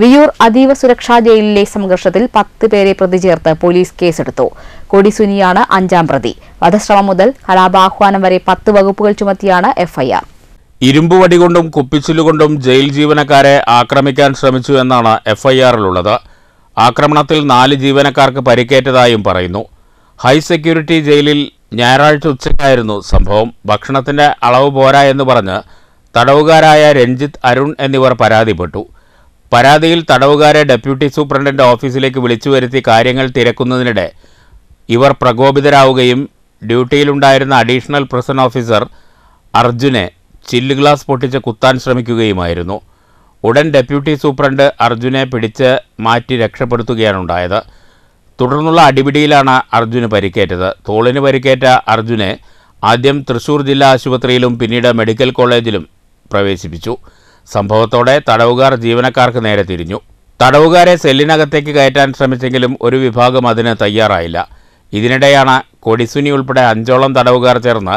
വിയൂർ അതീവ സുരക്ഷാ ജയിലിലെ സംഘർഷത്തിൽ പത്ത് പേരെ പ്രതി ചേർത്ത് പോലീസ് കേസെടുത്തു കൊടിസുനിയാണ് അഞ്ചാം പ്രതി വധശ്രമം മുതൽ കലാപാഹ്വാനം വരെ പത്ത് വകുപ്പുകൾ ചുമത്തിയാണ് എഫ്ഐആർ ഇരുമ്പുവടി കൊണ്ടും കുപ്പിച്ചിലുകൊണ്ടും ജയിൽ ജീവനക്കാരെ ആക്രമിക്കാൻ ശ്രമിച്ചു എന്നാണ് എഫ്ഐആറിലുള്ളത് ആക്രമണത്തിൽ നാല് ജീവനക്കാർക്ക് പരിക്കേറ്റതായും പറയുന്നു ഹൈ സെക്യൂരിറ്റി ജയിലിൽ ഞായറാഴ്ച ഉച്ചയ്ക്കായിരുന്നു സംഭവം ഭക്ഷണത്തിന്റെ അളവ് പോരാ എന്ന് പറഞ്ഞ് തടവുകാരായ രഞ്ജിത്ത് അരുൺ എന്നിവർ പരാതിപ്പെട്ടു പരാതിയിൽ തടവുകാരെ ഡെപ്യൂട്ടി സൂപ്രണ്ടിൻ്റെ ഓഫീസിലേക്ക് വിളിച്ചു വരുത്തി കാര്യങ്ങൾ തിരക്കുന്നതിനിടെ ഇവർ പ്രകോപിതരാവുകയും ഡ്യൂട്ടിയിലുണ്ടായിരുന്ന അഡീഷണൽ പ്രസൺ ഓഫീസർ അർജുനെ ചില്ല് ഗ്ലാസ് പൊട്ടിച്ച് കുത്താൻ ശ്രമിക്കുകയുമായിരുന്നു ഉടൻ ഡെപ്യൂട്ടി സൂപ്രണ്ട് അർജുനെ പിടിച്ച് മാറ്റി രക്ഷപ്പെടുത്തുകയാണുണ്ടായത് തുടർന്നുള്ള അടിപിടിയിലാണ് അർജുന് പരിക്കേറ്റത് തോളിന് പരിക്കേറ്റ അർജുനെ ആദ്യം തൃശൂർ ജില്ലാ ആശുപത്രിയിലും പിന്നീട് മെഡിക്കൽ കോളേജിലും പ്രവേശിപ്പിച്ചു സംഭവത്തോടെ തടവുകാർ ജീവനക്കാർക്ക് നേരെ തിരിഞ്ഞു തടവുകാരെ സെല്ലിനകത്തേക്ക് കയറ്റാൻ ശ്രമിച്ചെങ്കിലും ഒരു വിഭാഗം അതിന് തയ്യാറായില്ല ഇതിനിടെയാണ് കൊടിസുനി ഉൾപ്പെടെ അഞ്ചോളം തടവുകാർ ചേർന്ന്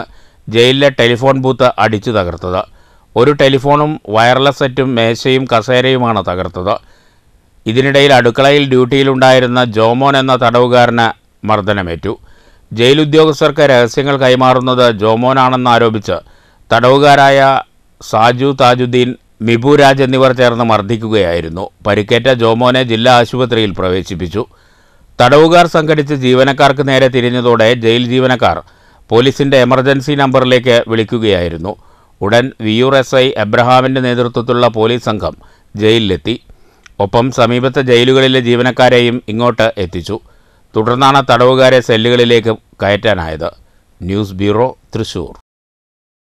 ജയിലിലെ ടെലിഫോൺ ബൂത്ത് അടിച്ചു തകർത്തത് ഒരു ടെലിഫോണും വയർലെസ് സെറ്റും മേശയും കസേരയുമാണ് തകർത്തത് ഇതിനിടയിൽ അടുക്കളയിൽ ഡ്യൂട്ടിയിലുണ്ടായിരുന്ന ജോമോൻ എന്ന തടവുകാരന് മർദ്ദനമേറ്റു ജയിൽ ഉദ്യോഗസ്ഥർക്ക് രഹസ്യങ്ങൾ കൈമാറുന്നത് ജോമോനാണെന്നാരോപിച്ച് തടവുകാരായ സാജു താജുദ്ദീൻ മിബുരാജ് എന്നിവർ ചേർന്ന് മർദ്ദിക്കുകയായിരുന്നു പരിക്കേറ്റ ജോമോനെ ജില്ലാ ആശുപത്രിയിൽ പ്രവേശിപ്പിച്ചു തടവുകാർ സംഘടിച്ച് ജീവനക്കാർക്ക് നേരെ തിരിഞ്ഞതോടെ ജയിൽ ജീവനക്കാർ പോലീസിന്റെ എമർജൻസി നമ്പറിലേക്ക് വിളിക്കുകയായിരുന്നു ഉടൻ വി യു എസ് ഐ എബ്രഹാമിൻ്റെ നേതൃത്വത്തിലുള്ള പോലീസ് സംഘം ജയിലിലെത്തി ഒപ്പം സമീപത്തെ ജയിലുകളിലെ ജീവനക്കാരെയും ഇങ്ങോട്ട് എത്തിച്ചു തുടർന്നാണ് തടവുകാരെ സെല്ലുകളിലേക്ക് കയറ്റാനായത് ന്യൂസ് ബ്യൂറോ തൃശൂർ